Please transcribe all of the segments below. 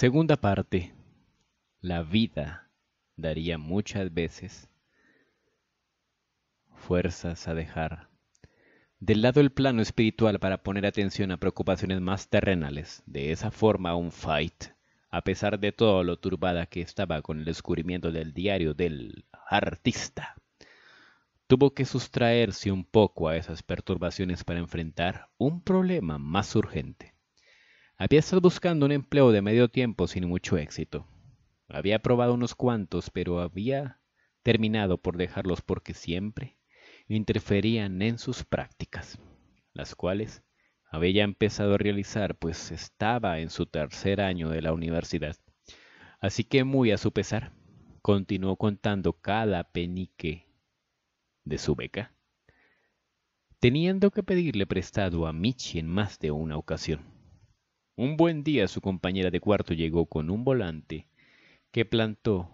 Segunda parte. La vida daría muchas veces fuerzas a dejar del lado el plano espiritual para poner atención a preocupaciones más terrenales. De esa forma, un fight, a pesar de todo lo turbada que estaba con el descubrimiento del diario del artista, tuvo que sustraerse un poco a esas perturbaciones para enfrentar un problema más urgente. Había estado buscando un empleo de medio tiempo sin mucho éxito. Había probado unos cuantos, pero había terminado por dejarlos porque siempre interferían en sus prácticas, las cuales había empezado a realizar, pues estaba en su tercer año de la universidad. Así que muy a su pesar, continuó contando cada penique de su beca, teniendo que pedirle prestado a Michi en más de una ocasión. Un buen día su compañera de cuarto llegó con un volante que plantó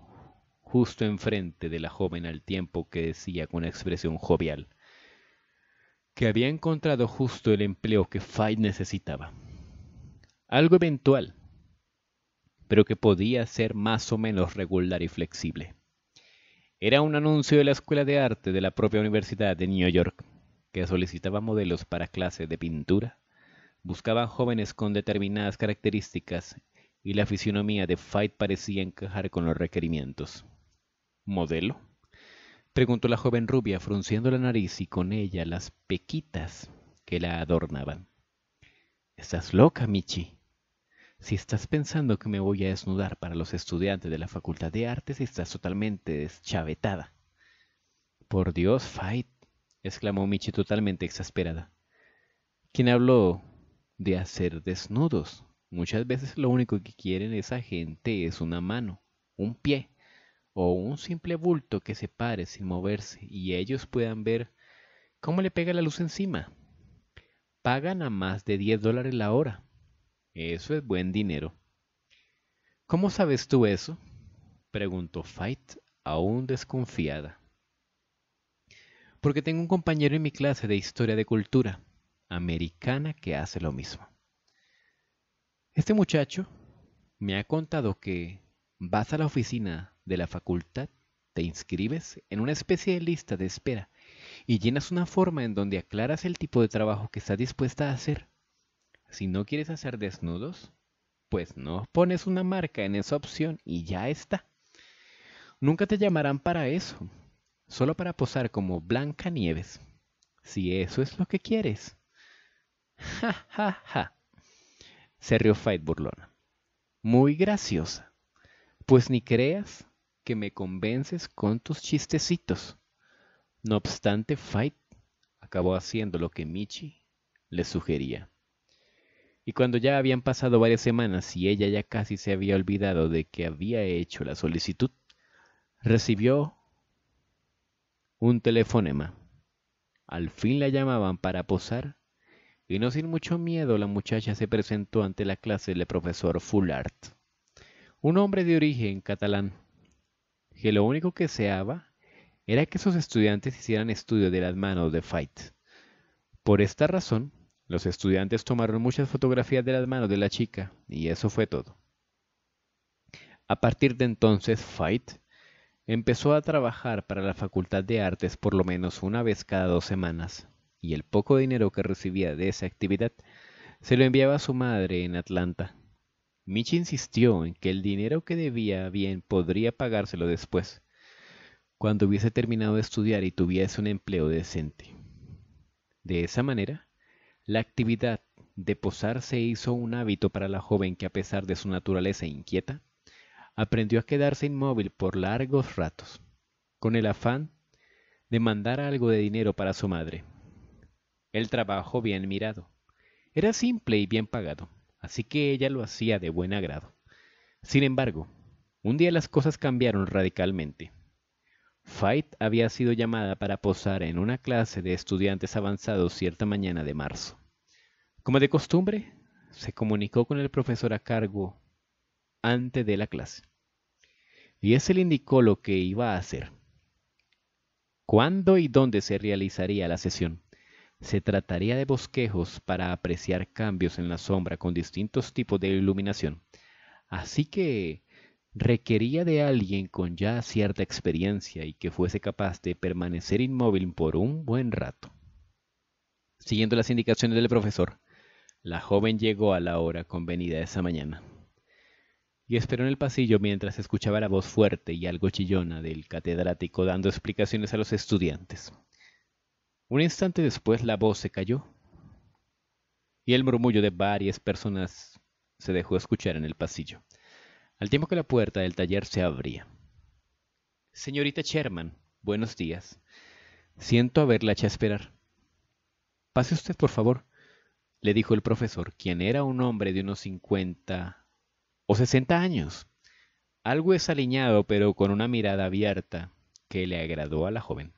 justo enfrente de la joven al tiempo que decía con una expresión jovial que había encontrado justo el empleo que Fay necesitaba. Algo eventual, pero que podía ser más o menos regular y flexible. Era un anuncio de la Escuela de Arte de la propia Universidad de New York, que solicitaba modelos para clases de pintura, Buscaban jóvenes con determinadas características y la fisionomía de Fight parecía encajar con los requerimientos. ¿Modelo? preguntó la joven rubia, frunciendo la nariz y con ella las pequitas que la adornaban. Estás loca, Michi. Si estás pensando que me voy a desnudar para los estudiantes de la Facultad de Artes, estás totalmente deschavetada. Por Dios, Fight, exclamó Michi totalmente exasperada. ¿Quién habló de hacer desnudos. Muchas veces lo único que quieren esa gente es una mano, un pie o un simple bulto que se pare sin moverse y ellos puedan ver cómo le pega la luz encima. Pagan a más de 10 dólares la hora. Eso es buen dinero. ¿Cómo sabes tú eso? preguntó Fight, aún desconfiada. Porque tengo un compañero en mi clase de historia de cultura americana que hace lo mismo. Este muchacho me ha contado que vas a la oficina de la facultad, te inscribes en una especie de lista de espera y llenas una forma en donde aclaras el tipo de trabajo que estás dispuesta a hacer. Si no quieres hacer desnudos, pues no pones una marca en esa opción y ya está. Nunca te llamarán para eso, solo para posar como Blanca Nieves, si eso es lo que quieres. Ja, ja, ja. Se rió Fight burlona. Muy graciosa. Pues ni creas que me convences con tus chistecitos. No obstante, Fight acabó haciendo lo que Michi le sugería. Y cuando ya habían pasado varias semanas y ella ya casi se había olvidado de que había hecho la solicitud, recibió un telefonema. Al fin la llamaban para posar y no sin mucho miedo la muchacha se presentó ante la clase del profesor Fullart, un hombre de origen catalán, que lo único que deseaba era que sus estudiantes hicieran estudio de las manos de Fight. Por esta razón, los estudiantes tomaron muchas fotografías de las manos de la chica, y eso fue todo. A partir de entonces, Fight empezó a trabajar para la Facultad de Artes por lo menos una vez cada dos semanas y el poco dinero que recibía de esa actividad se lo enviaba a su madre en Atlanta. Mitch insistió en que el dinero que debía bien podría pagárselo después, cuando hubiese terminado de estudiar y tuviese un empleo decente. De esa manera, la actividad de posarse hizo un hábito para la joven que a pesar de su naturaleza inquieta, aprendió a quedarse inmóvil por largos ratos, con el afán de mandar algo de dinero para su madre. El trabajo bien mirado. Era simple y bien pagado, así que ella lo hacía de buen agrado. Sin embargo, un día las cosas cambiaron radicalmente. Fight había sido llamada para posar en una clase de estudiantes avanzados cierta mañana de marzo. Como de costumbre, se comunicó con el profesor a cargo antes de la clase. Y ese le indicó lo que iba a hacer, cuándo y dónde se realizaría la sesión. Se trataría de bosquejos para apreciar cambios en la sombra con distintos tipos de iluminación. Así que requería de alguien con ya cierta experiencia y que fuese capaz de permanecer inmóvil por un buen rato. Siguiendo las indicaciones del profesor, la joven llegó a la hora convenida esa mañana y esperó en el pasillo mientras escuchaba la voz fuerte y algo chillona del catedrático dando explicaciones a los estudiantes. Un instante después la voz se cayó y el murmullo de varias personas se dejó escuchar en el pasillo, al tiempo que la puerta del taller se abría. Señorita Sherman, buenos días. Siento haberla hecho esperar. Pase usted, por favor, le dijo el profesor, quien era un hombre de unos cincuenta o sesenta años, algo desaliñado pero con una mirada abierta que le agradó a la joven.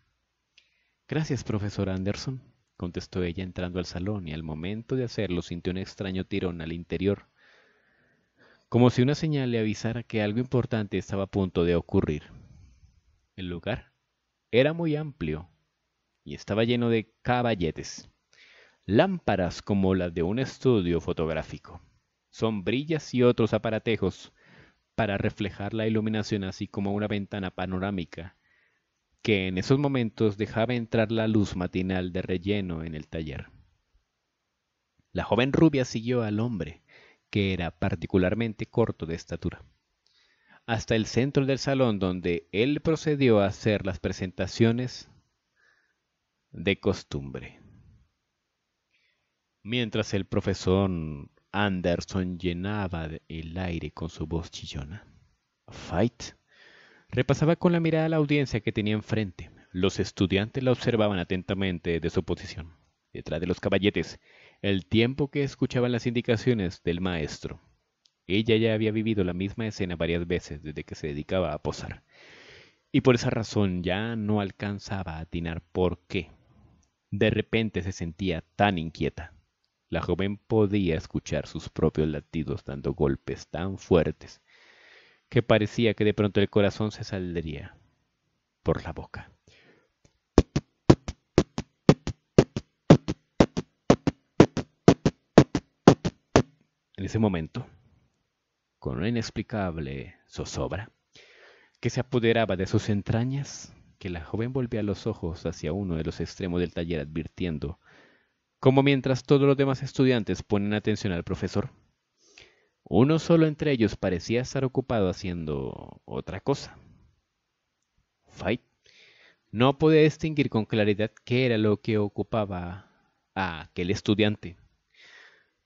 Gracias, profesor Anderson, contestó ella entrando al salón y al momento de hacerlo sintió un extraño tirón al interior, como si una señal le avisara que algo importante estaba a punto de ocurrir. El lugar era muy amplio y estaba lleno de caballetes, lámparas como las de un estudio fotográfico, sombrillas y otros aparatejos para reflejar la iluminación así como una ventana panorámica que en esos momentos dejaba entrar la luz matinal de relleno en el taller. La joven rubia siguió al hombre, que era particularmente corto de estatura, hasta el centro del salón donde él procedió a hacer las presentaciones de costumbre. Mientras el profesor Anderson llenaba el aire con su voz chillona. Fight, Repasaba con la mirada la audiencia que tenía enfrente. Los estudiantes la observaban atentamente de su posición, detrás de los caballetes, el tiempo que escuchaban las indicaciones del maestro. Ella ya había vivido la misma escena varias veces desde que se dedicaba a posar, y por esa razón ya no alcanzaba a atinar por qué. De repente se sentía tan inquieta. La joven podía escuchar sus propios latidos dando golpes tan fuertes que parecía que de pronto el corazón se saldría por la boca. En ese momento, con una inexplicable zozobra que se apoderaba de sus entrañas, que la joven volvía los ojos hacia uno de los extremos del taller advirtiendo, como mientras todos los demás estudiantes ponen atención al profesor, uno solo entre ellos parecía estar ocupado haciendo otra cosa. Fight no podía distinguir con claridad qué era lo que ocupaba a aquel estudiante,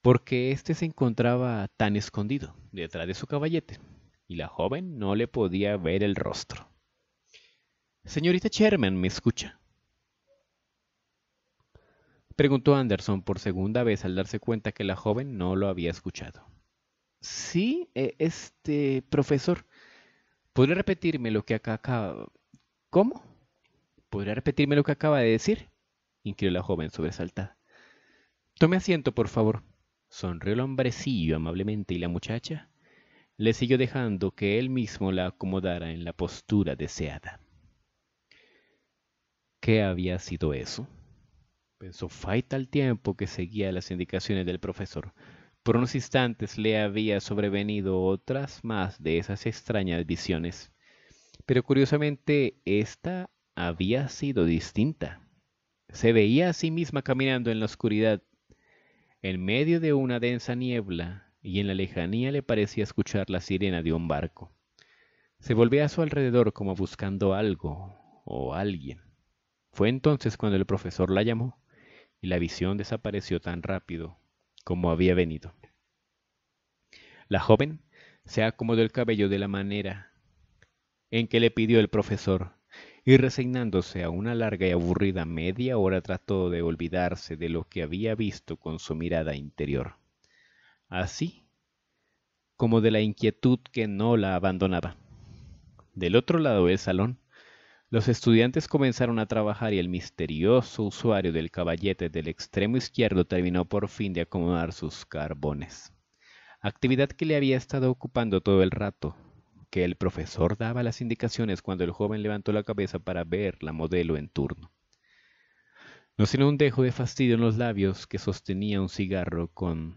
porque éste se encontraba tan escondido detrás de su caballete, y la joven no le podía ver el rostro. Señorita Sherman, ¿me escucha? Preguntó Anderson por segunda vez al darse cuenta que la joven no lo había escuchado. Sí, eh, este profesor, ¿podría repetirme lo que acaba? ¿Cómo? ¿Podría repetirme lo que acaba de decir? inquirió la joven sobresaltada. Tome asiento, por favor. Sonrió el hombrecillo amablemente y la muchacha le siguió dejando que él mismo la acomodara en la postura deseada. ¿Qué había sido eso? Pensó Faita al tiempo que seguía las indicaciones del profesor. Por unos instantes le había sobrevenido otras más de esas extrañas visiones, pero curiosamente esta había sido distinta. Se veía a sí misma caminando en la oscuridad, en medio de una densa niebla, y en la lejanía le parecía escuchar la sirena de un barco. Se volvía a su alrededor como buscando algo o alguien. Fue entonces cuando el profesor la llamó y la visión desapareció tan rápido como había venido. La joven se acomodó el cabello de la manera en que le pidió el profesor, y resignándose a una larga y aburrida media hora trató de olvidarse de lo que había visto con su mirada interior, así como de la inquietud que no la abandonaba. Del otro lado del salón los estudiantes comenzaron a trabajar y el misterioso usuario del caballete del extremo izquierdo terminó por fin de acomodar sus carbones. Actividad que le había estado ocupando todo el rato, que el profesor daba las indicaciones cuando el joven levantó la cabeza para ver la modelo en turno. No sino un dejo de fastidio en los labios que sostenía un cigarro con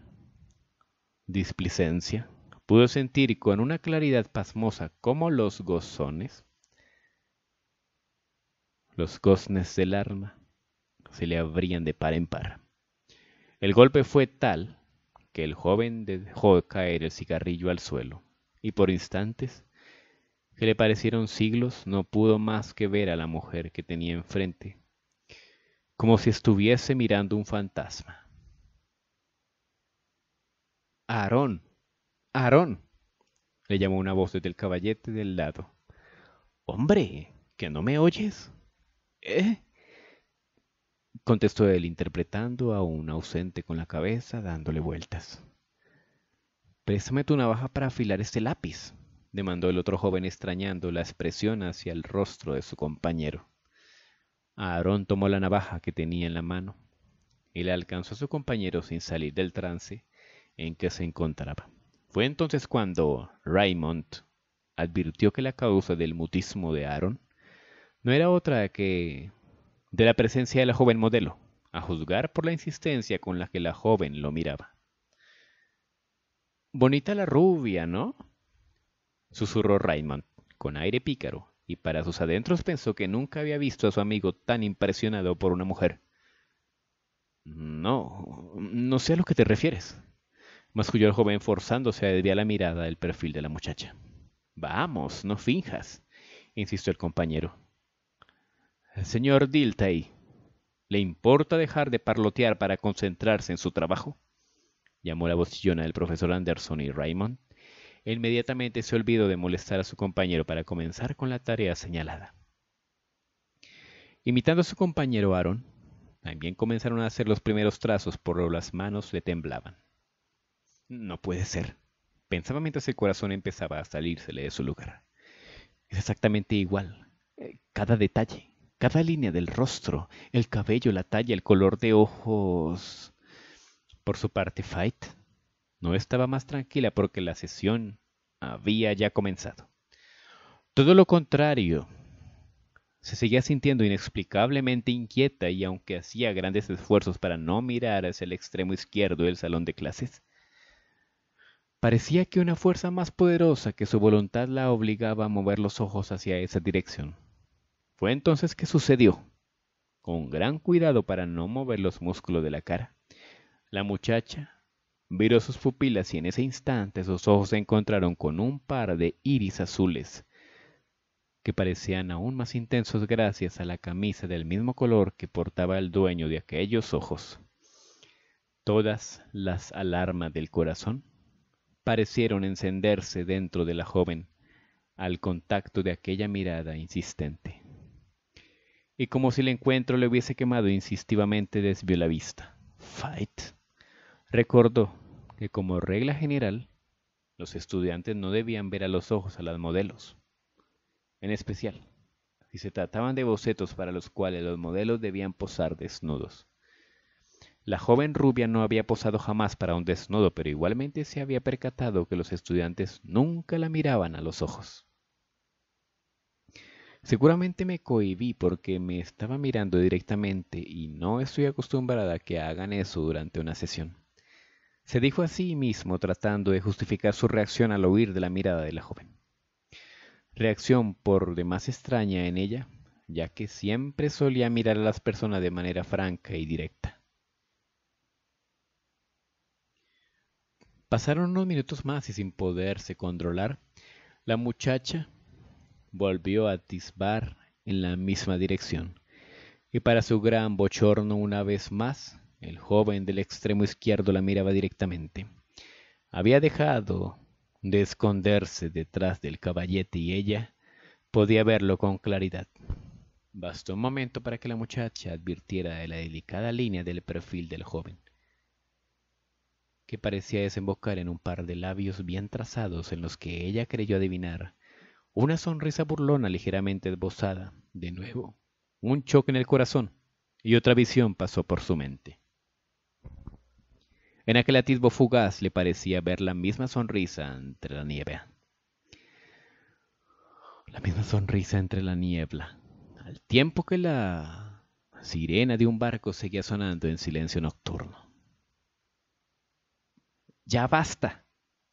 displicencia, pudo sentir con una claridad pasmosa como los gozones los goznes del arma se le abrían de par en par. El golpe fue tal que el joven dejó caer el cigarrillo al suelo, y por instantes, que le parecieron siglos, no pudo más que ver a la mujer que tenía enfrente, como si estuviese mirando un fantasma. Aarón, Aarón, le llamó una voz desde el caballete del lado. Hombre, ¿que no me oyes? ¿Eh? contestó él, interpretando a un ausente con la cabeza, dándole vueltas. Préstame tu navaja para afilar este lápiz, demandó el otro joven extrañando la expresión hacia el rostro de su compañero. Aarón tomó la navaja que tenía en la mano y la alcanzó a su compañero sin salir del trance en que se encontraba. Fue entonces cuando Raymond advirtió que la causa del mutismo de Aaron no era otra que de la presencia de la joven modelo, a juzgar por la insistencia con la que la joven lo miraba. Bonita la rubia, ¿no? susurró Raymond, con aire pícaro, y para sus adentros pensó que nunca había visto a su amigo tan impresionado por una mujer. No, no sé a lo que te refieres, masculló el joven forzándose a desviar la mirada del perfil de la muchacha. Vamos, no finjas, insistió el compañero. Señor Diltay, ¿le importa dejar de parlotear para concentrarse en su trabajo? llamó la bocillona del profesor Anderson y Raymond. Inmediatamente se olvidó de molestar a su compañero para comenzar con la tarea señalada. Imitando a su compañero Aaron, también comenzaron a hacer los primeros trazos, por las manos le temblaban. No puede ser, pensaba mientras el corazón empezaba a salírsele de su lugar. Es exactamente igual, eh, cada detalle. Cada línea del rostro, el cabello, la talla, el color de ojos. Por su parte, Fight no estaba más tranquila porque la sesión había ya comenzado. Todo lo contrario, se seguía sintiendo inexplicablemente inquieta y aunque hacía grandes esfuerzos para no mirar hacia el extremo izquierdo del salón de clases, parecía que una fuerza más poderosa que su voluntad la obligaba a mover los ojos hacia esa dirección. Fue entonces que sucedió. Con gran cuidado para no mover los músculos de la cara, la muchacha viró sus pupilas y en ese instante sus ojos se encontraron con un par de iris azules, que parecían aún más intensos gracias a la camisa del mismo color que portaba el dueño de aquellos ojos. Todas las alarmas del corazón parecieron encenderse dentro de la joven al contacto de aquella mirada insistente y como si el encuentro le hubiese quemado insistivamente desvió la vista. Fight. Recordó que como regla general, los estudiantes no debían ver a los ojos a las modelos. En especial, si se trataban de bocetos para los cuales los modelos debían posar desnudos. La joven rubia no había posado jamás para un desnudo, pero igualmente se había percatado que los estudiantes nunca la miraban a los ojos. Seguramente me cohibí porque me estaba mirando directamente y no estoy acostumbrada a que hagan eso durante una sesión. Se dijo a sí mismo tratando de justificar su reacción al oír de la mirada de la joven. Reacción por demás extraña en ella, ya que siempre solía mirar a las personas de manera franca y directa. Pasaron unos minutos más y sin poderse controlar, la muchacha volvió a atisbar en la misma dirección. Y para su gran bochorno una vez más, el joven del extremo izquierdo la miraba directamente. Había dejado de esconderse detrás del caballete y ella podía verlo con claridad. Bastó un momento para que la muchacha advirtiera de la delicada línea del perfil del joven, que parecía desembocar en un par de labios bien trazados en los que ella creyó adivinar una sonrisa burlona ligeramente esbozada, de nuevo, un choque en el corazón, y otra visión pasó por su mente. En aquel atisbo fugaz le parecía ver la misma sonrisa entre la niebla. La misma sonrisa entre la niebla, al tiempo que la sirena de un barco seguía sonando en silencio nocturno. Ya basta,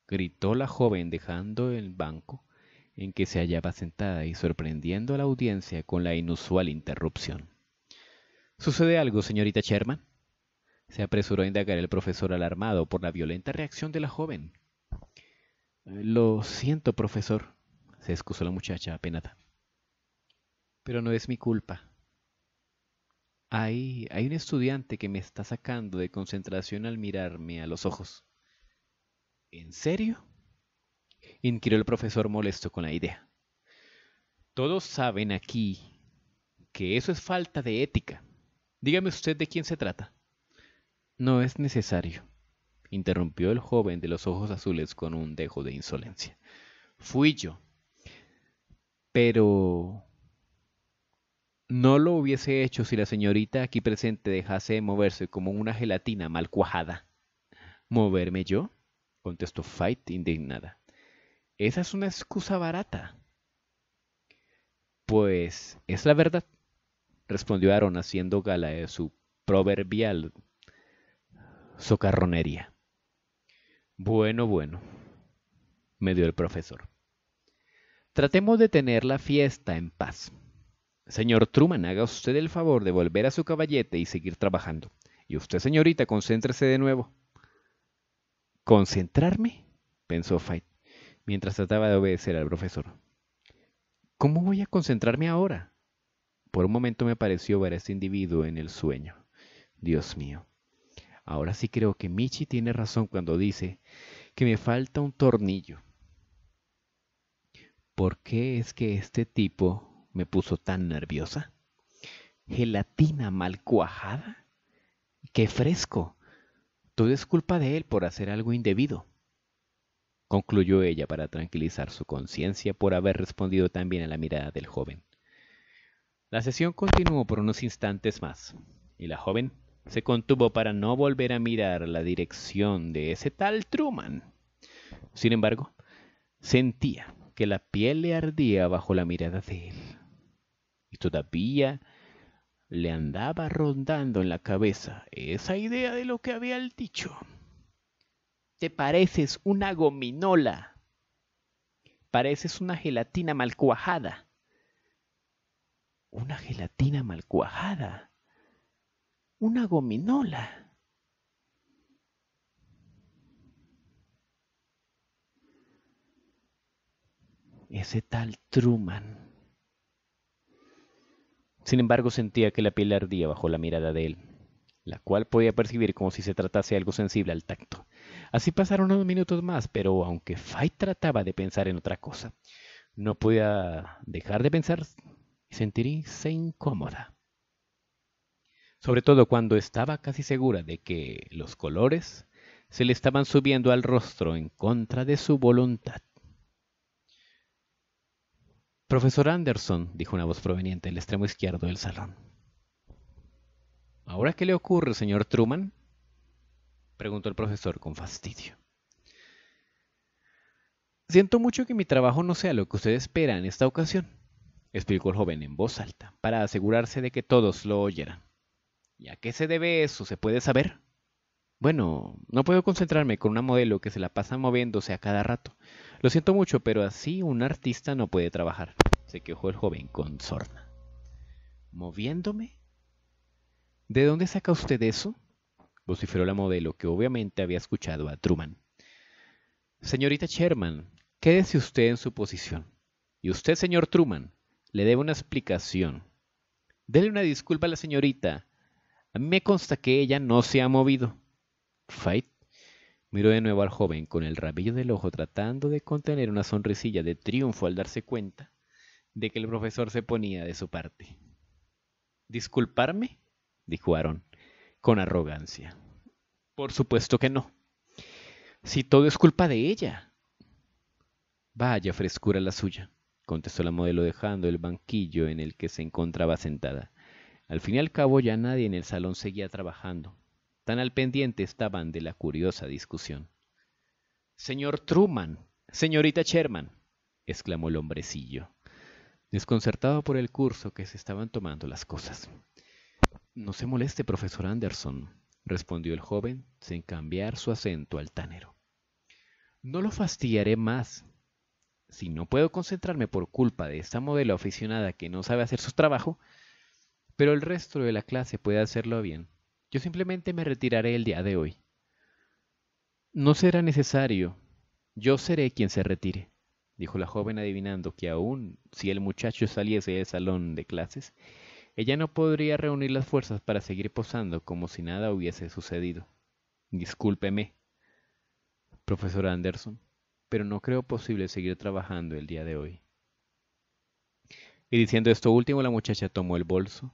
gritó la joven dejando el banco en que se hallaba sentada y sorprendiendo a la audiencia con la inusual interrupción. ¿Sucede algo, señorita Sherman? Se apresuró a indagar el profesor alarmado por la violenta reacción de la joven. Eh, lo siento, profesor, se excusó la muchacha apenada. Pero no es mi culpa. Hay, hay un estudiante que me está sacando de concentración al mirarme a los ojos. ¿En serio? inquirió el profesor molesto con la idea. Todos saben aquí que eso es falta de ética. Dígame usted de quién se trata. No es necesario, interrumpió el joven de los ojos azules con un dejo de insolencia. Fui yo. Pero... No lo hubiese hecho si la señorita aquí presente dejase de moverse como una gelatina mal cuajada. ¿Moverme yo? contestó Fight indignada. Esa es una excusa barata. Pues es la verdad, respondió Aaron haciendo gala de su proverbial socarronería. Bueno, bueno, me dio el profesor. Tratemos de tener la fiesta en paz. Señor Truman, haga usted el favor de volver a su caballete y seguir trabajando. Y usted, señorita, concéntrese de nuevo. ¿Concentrarme? pensó Fight mientras trataba de obedecer al profesor. ¿Cómo voy a concentrarme ahora? Por un momento me pareció ver a este individuo en el sueño. Dios mío. Ahora sí creo que Michi tiene razón cuando dice que me falta un tornillo. ¿Por qué es que este tipo me puso tan nerviosa? ¿Gelatina mal cuajada? ¡Qué fresco! Todo es culpa de él por hacer algo indebido concluyó ella para tranquilizar su conciencia por haber respondido también a la mirada del joven. La sesión continuó por unos instantes más, y la joven se contuvo para no volver a mirar la dirección de ese tal Truman. Sin embargo, sentía que la piel le ardía bajo la mirada de él, y todavía le andaba rondando en la cabeza esa idea de lo que había dicho. Te pareces una gominola. Pareces una gelatina mal cuajada. Una gelatina mal cuajada. Una gominola. Ese tal Truman. Sin embargo, sentía que la piel ardía bajo la mirada de él, la cual podía percibir como si se tratase algo sensible al tacto. Así pasaron unos minutos más, pero aunque Fay trataba de pensar en otra cosa, no podía dejar de pensar y sentirse incómoda. Sobre todo cuando estaba casi segura de que los colores se le estaban subiendo al rostro en contra de su voluntad. Profesor Anderson, dijo una voz proveniente del extremo izquierdo del salón. ¿Ahora qué le ocurre, señor Truman? preguntó el profesor con fastidio. Siento mucho que mi trabajo no sea lo que usted espera en esta ocasión, explicó el joven en voz alta, para asegurarse de que todos lo oyeran. ¿Y a qué se debe eso? ¿Se puede saber? Bueno, no puedo concentrarme con una modelo que se la pasa moviéndose a cada rato. Lo siento mucho, pero así un artista no puede trabajar, se quejó el joven con sorna. ¿Moviéndome? ¿De dónde saca usted eso? vociferó la modelo, que obviamente había escuchado a Truman. Señorita Sherman, quédese usted en su posición. Y usted, señor Truman, le debe una explicación. Dele una disculpa a la señorita. A mí me consta que ella no se ha movido. Fight miró de nuevo al joven con el rabillo del ojo tratando de contener una sonrisilla de triunfo al darse cuenta de que el profesor se ponía de su parte. ¿Disculparme? dijo Aaron con arrogancia. Por supuesto que no. Si todo es culpa de ella. Vaya frescura la suya, contestó la modelo dejando el banquillo en el que se encontraba sentada. Al fin y al cabo ya nadie en el salón seguía trabajando. Tan al pendiente estaban de la curiosa discusión. Señor Truman, señorita Sherman, exclamó el hombrecillo, desconcertado por el curso que se estaban tomando las cosas. No se moleste, profesor Anderson, respondió el joven sin cambiar su acento altanero. No lo fastidiaré más. Si no puedo concentrarme por culpa de esta modelo aficionada que no sabe hacer su trabajo, pero el resto de la clase puede hacerlo bien. Yo simplemente me retiraré el día de hoy. No será necesario. Yo seré quien se retire, dijo la joven adivinando que aún si el muchacho saliese del salón de clases, ella no podría reunir las fuerzas para seguir posando como si nada hubiese sucedido. Discúlpeme, profesor Anderson, pero no creo posible seguir trabajando el día de hoy. Y diciendo esto último, la muchacha tomó el bolso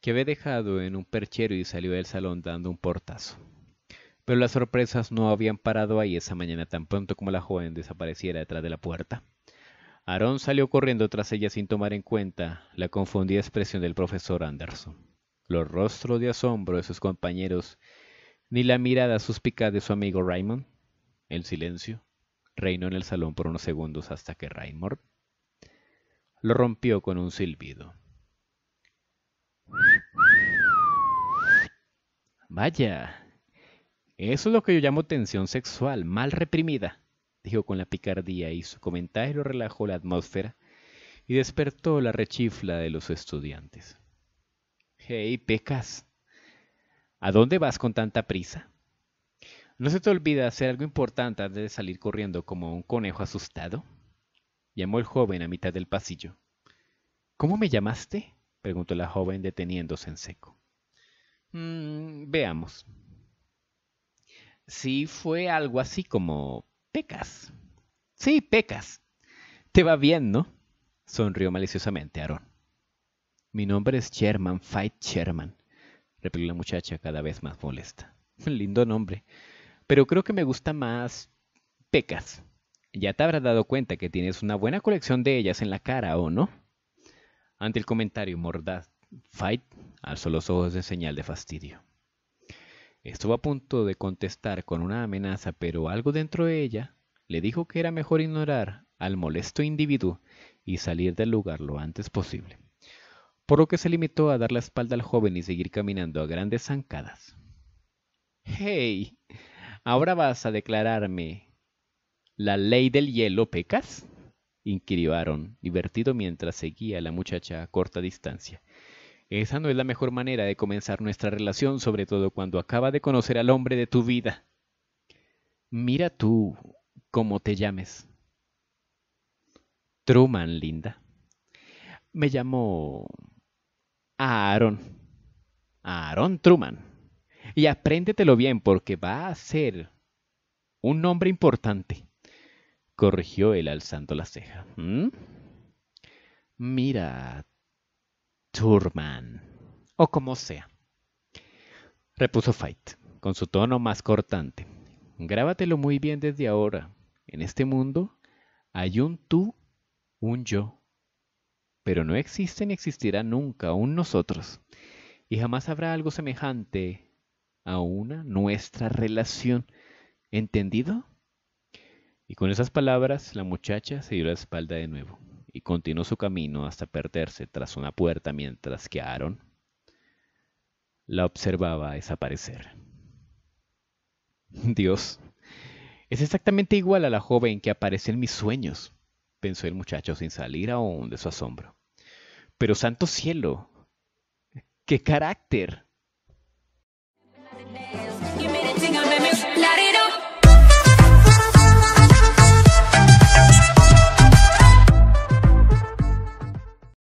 que había dejado en un perchero y salió del salón dando un portazo. Pero las sorpresas no habían parado ahí esa mañana tan pronto como la joven desapareciera detrás de la puerta. Aarón salió corriendo tras ella sin tomar en cuenta la confundida expresión del profesor Anderson, los rostros de asombro de sus compañeros, ni la mirada suspicaz de su amigo Raymond. El silencio reinó en el salón por unos segundos hasta que Raymond lo rompió con un silbido. Vaya, eso es lo que yo llamo tensión sexual mal reprimida dijo con la picardía y su comentario relajó la atmósfera y despertó la rechifla de los estudiantes. Hey, Pecas, ¿a dónde vas con tanta prisa? ¿No se te olvida hacer algo importante antes de salir corriendo como un conejo asustado? Llamó el joven a mitad del pasillo. ¿Cómo me llamaste? preguntó la joven deteniéndose en seco. Mm, veamos. Sí, fue algo así como Pecas. Sí, pecas. Te va bien, ¿no? Sonrió maliciosamente Aaron. Mi nombre es Sherman, Fight Sherman, replicó la muchacha cada vez más molesta. Lindo nombre, pero creo que me gusta más pecas. Ya te habrás dado cuenta que tienes una buena colección de ellas en la cara, ¿o no? Ante el comentario mordaz, Fight alzó los ojos de señal de fastidio. Estuvo a punto de contestar con una amenaza, pero algo dentro de ella le dijo que era mejor ignorar al molesto individuo y salir del lugar lo antes posible, por lo que se limitó a dar la espalda al joven y seguir caminando a grandes zancadas. ¡Hey! ¿Ahora vas a declararme la ley del hielo, pecas? inquirió Aaron, divertido mientras seguía a la muchacha a corta distancia, esa no es la mejor manera de comenzar nuestra relación, sobre todo cuando acaba de conocer al hombre de tu vida. Mira tú cómo te llames. Truman, linda. Me llamo Aaron. Aaron Truman. Y apréndetelo bien porque va a ser un nombre importante, corrigió él alzando la ceja. ¿Mm? Mira, Turman, o como sea, repuso Fight, con su tono más cortante. Grábatelo muy bien desde ahora. En este mundo hay un tú, un yo, pero no existe ni existirá nunca un nosotros, y jamás habrá algo semejante a una nuestra relación. ¿Entendido? Y con esas palabras la muchacha se dio la espalda de nuevo y continuó su camino hasta perderse tras una puerta mientras que Aaron la observaba desaparecer. Dios, es exactamente igual a la joven que aparece en mis sueños, pensó el muchacho sin salir aún de su asombro. Pero santo cielo, qué carácter.